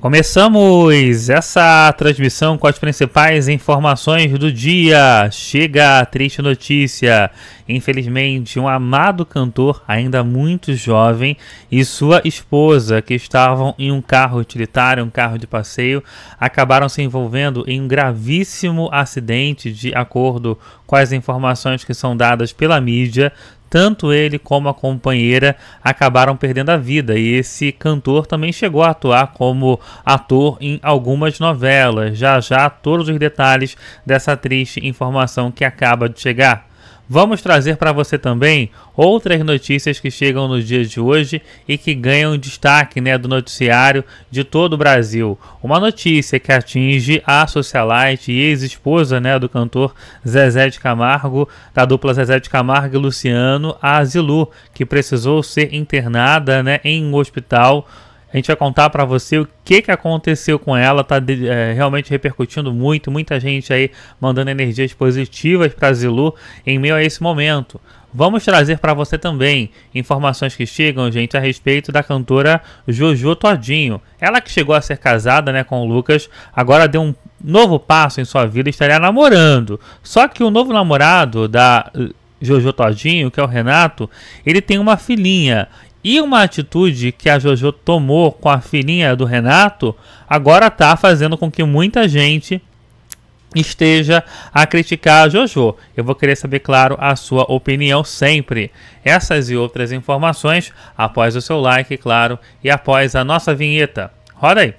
Começamos essa transmissão com as principais informações do dia. Chega a triste notícia. Infelizmente, um amado cantor, ainda muito jovem, e sua esposa, que estavam em um carro utilitário, um carro de passeio, acabaram se envolvendo em um gravíssimo acidente, de acordo com as informações que são dadas pela mídia tanto ele como a companheira acabaram perdendo a vida. E esse cantor também chegou a atuar como ator em algumas novelas. Já já todos os detalhes dessa triste informação que acaba de chegar. Vamos trazer para você também outras notícias que chegam nos dias de hoje e que ganham destaque né, do noticiário de todo o Brasil. Uma notícia que atinge a socialite e ex-esposa né, do cantor Zezé de Camargo, da dupla Zezé de Camargo e Luciano, a Zilu, que precisou ser internada né, em um hospital a gente vai contar para você o que, que aconteceu com ela, tá é, realmente repercutindo muito, muita gente aí mandando energias positivas para Zilu em meio a esse momento. Vamos trazer para você também informações que chegam, gente, a respeito da cantora Jojo Todinho. Ela que chegou a ser casada, né, com o Lucas, agora deu um novo passo em sua vida, estaria namorando. Só que o novo namorado da Jojo Todinho, que é o Renato, ele tem uma filhinha e uma atitude que a JoJo tomou com a filhinha do Renato agora está fazendo com que muita gente esteja a criticar a JoJo. Eu vou querer saber, claro, a sua opinião sempre. Essas e outras informações após o seu like, claro, e após a nossa vinheta. Roda aí!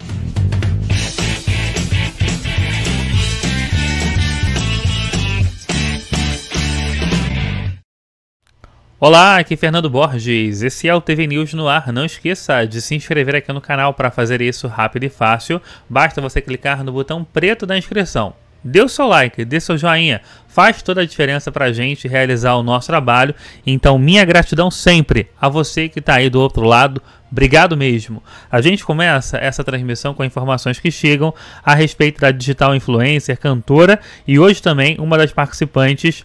Olá, aqui é Fernando Borges. Esse é o TV News no ar. Não esqueça de se inscrever aqui no canal para fazer isso rápido e fácil. Basta você clicar no botão preto da inscrição. Dê o seu like, dê seu joinha, faz toda a diferença para a gente realizar o nosso trabalho. Então, minha gratidão sempre a você que está aí do outro lado. Obrigado mesmo. A gente começa essa transmissão com informações que chegam a respeito da digital influencer, cantora e hoje também uma das participantes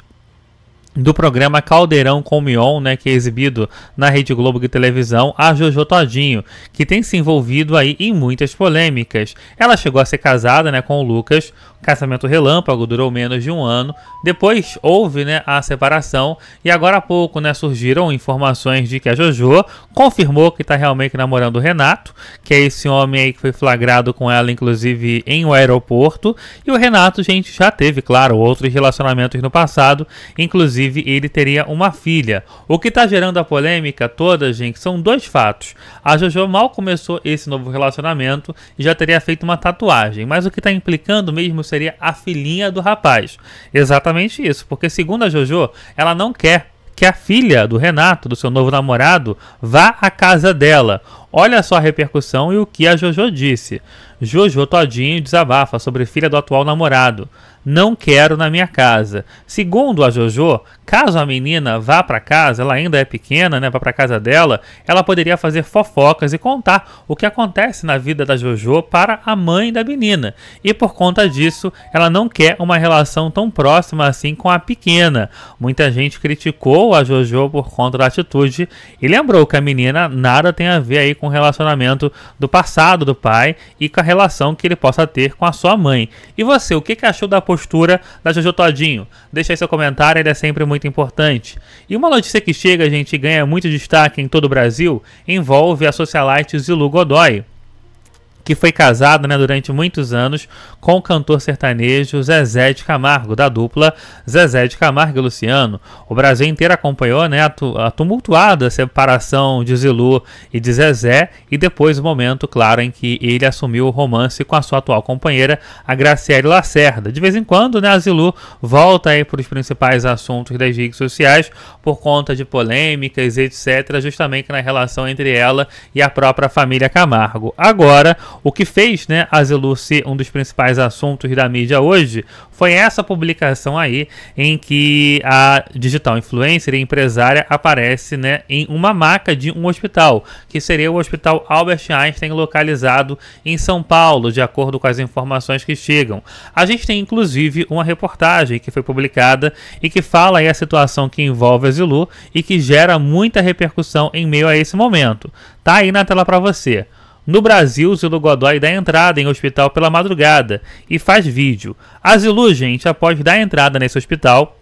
do programa Caldeirão com Mion, né, que é exibido na Rede Globo de televisão, a Jojo Todinho, que tem se envolvido aí em muitas polêmicas. Ela chegou a ser casada, né, com o Lucas, Casamento relâmpago durou menos de um ano. Depois houve né, a separação e agora há pouco né, surgiram informações de que a JoJo confirmou que está realmente namorando o Renato, que é esse homem aí que foi flagrado com ela, inclusive, em um aeroporto. E o Renato, gente, já teve, claro, outros relacionamentos no passado. Inclusive, ele teria uma filha. O que está gerando a polêmica toda, gente, são dois fatos. A JoJo mal começou esse novo relacionamento e já teria feito uma tatuagem. Mas o que está implicando mesmo seria a filhinha do rapaz. Exatamente isso, porque segundo a JoJo, ela não quer que a filha do Renato, do seu novo namorado, vá à casa dela, Olha só a repercussão e o que a JoJo disse. JoJo Todinho desabafa sobre filha do atual namorado. Não quero na minha casa. Segundo a JoJo, caso a menina vá para casa, ela ainda é pequena, né, vá para casa dela, ela poderia fazer fofocas e contar o que acontece na vida da JoJo para a mãe da menina. E por conta disso, ela não quer uma relação tão próxima assim com a pequena. Muita gente criticou a JoJo por conta da atitude e lembrou que a menina nada tem a ver aí com o relacionamento do passado do pai e com a relação que ele possa ter com a sua mãe. E você, o que, achou da postura da Jojo Todinho? Deixa aí seu comentário, ele é sempre muito importante. E uma notícia que chega, gente, ganha muito destaque em todo o Brasil, envolve a socialite Zilu Godoy que foi casado né, durante muitos anos com o cantor sertanejo Zezé de Camargo, da dupla Zezé de Camargo e Luciano. O Brasil inteiro acompanhou né, a tumultuada separação de Zilu e de Zezé e depois o momento, claro, em que ele assumiu o romance com a sua atual companheira, a Graciele Lacerda. De vez em quando, né, a Zilu volta para os principais assuntos das redes sociais por conta de polêmicas, etc., justamente na relação entre ela e a própria família Camargo. Agora, o que fez né, a Zelu ser um dos principais assuntos da mídia hoje foi essa publicação aí em que a digital influencer e empresária aparece né, em uma maca de um hospital, que seria o Hospital Albert Einstein, localizado em São Paulo, de acordo com as informações que chegam. A gente tem inclusive uma reportagem que foi publicada e que fala aí a situação que envolve a Zilu e que gera muita repercussão em meio a esse momento. Tá aí na tela para você. No Brasil, Zilu Godoy dá entrada em hospital pela madrugada e faz vídeo. A Zilu, gente, após dar entrada nesse hospital,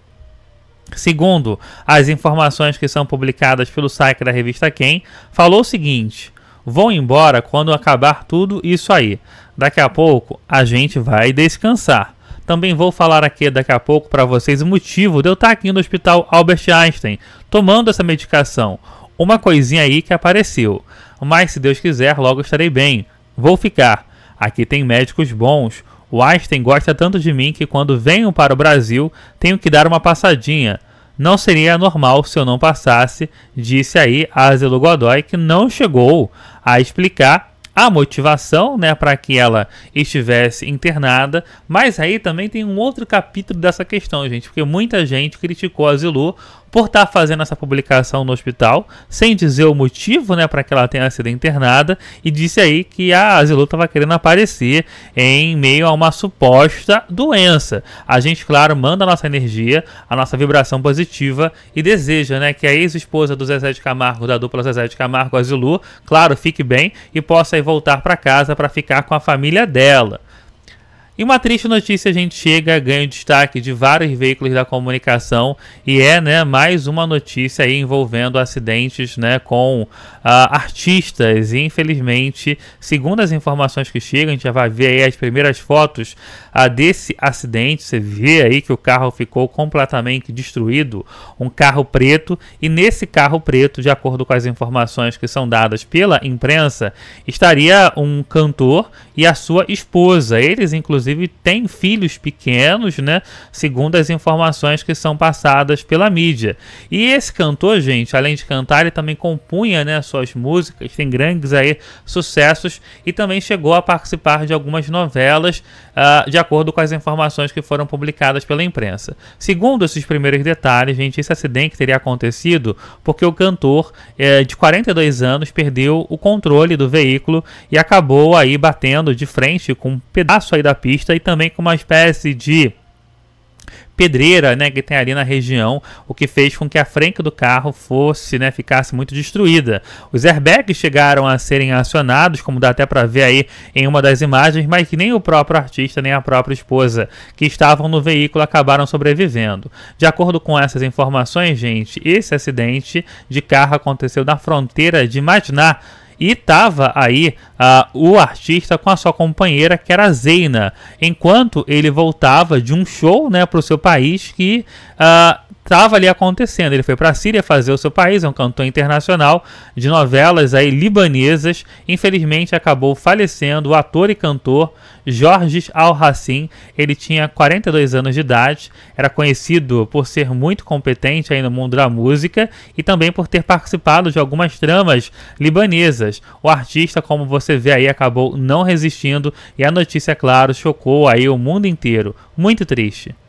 segundo as informações que são publicadas pelo site da revista Quem, falou o seguinte: vou embora quando acabar tudo isso aí. Daqui a pouco a gente vai descansar. Também vou falar aqui daqui a pouco para vocês o motivo de eu estar tá aqui no hospital Albert Einstein tomando essa medicação. Uma coisinha aí que apareceu mas se Deus quiser, logo estarei bem. Vou ficar. Aqui tem médicos bons. O Einstein gosta tanto de mim que quando venho para o Brasil tenho que dar uma passadinha. Não seria normal se eu não passasse, disse aí Ázelo Godoy, que não chegou a explicar a motivação, né, para que ela estivesse internada. Mas aí também tem um outro capítulo dessa questão, gente, porque muita gente criticou a Zilu por estar tá fazendo essa publicação no hospital, sem dizer o motivo, né, para que ela tenha sido internada, e disse aí que a Zilu estava querendo aparecer em meio a uma suposta doença. A gente, claro, manda a nossa energia, a nossa vibração positiva e deseja, né, que a ex-esposa do Zezé de Camargo, da dupla Zezé de Camargo, a Zilu, claro, fique bem e possa voltar para casa para ficar com a família dela e uma triste notícia, a gente chega ganha ganho destaque de vários veículos da comunicação e é né, mais uma notícia aí envolvendo acidentes né, com uh, artistas. E, infelizmente, segundo as informações que chegam, a gente já vai ver aí as primeiras fotos uh, desse acidente. Você vê aí que o carro ficou completamente destruído, um carro preto. E nesse carro preto, de acordo com as informações que são dadas pela imprensa, estaria um cantor e a sua esposa. Eles, inclusive, inclusive tem filhos pequenos, né? Segundo as informações que são passadas pela mídia. E esse cantor, gente, além de cantar, ele também compunha, né, suas músicas, tem grandes aí sucessos e também chegou a participar de algumas novelas, uh, de acordo com as informações que foram publicadas pela imprensa. Segundo esses primeiros detalhes, gente, esse acidente teria acontecido porque o cantor eh, de 42 anos perdeu o controle do veículo e acabou aí batendo de frente com um pedaço aí da pista vista e também como uma espécie de pedreira, né, que tem ali na região, o que fez com que a frente do carro fosse, né, ficasse muito destruída. Os airbags chegaram a serem acionados, como dá até para ver aí em uma das imagens, mas nem o próprio artista nem a própria esposa que estavam no veículo acabaram sobrevivendo. De acordo com essas informações, gente, esse acidente de carro aconteceu na fronteira de Matnar e tava aí uh, o artista com a sua companheira, que era Zeina, enquanto ele voltava de um show né, para o seu país que. Uh, estava ali acontecendo. Ele foi para a Síria fazer o seu país, é um cantor internacional de novelas aí libanesas. Infelizmente acabou falecendo o ator e cantor Jorges Al-Hassim. Ele tinha 42 anos de idade, era conhecido por ser muito competente aí no mundo da música e também por ter participado de algumas tramas libanesas. O artista, como você vê aí, acabou não resistindo e a notícia, é claro, chocou aí o mundo inteiro. Muito triste.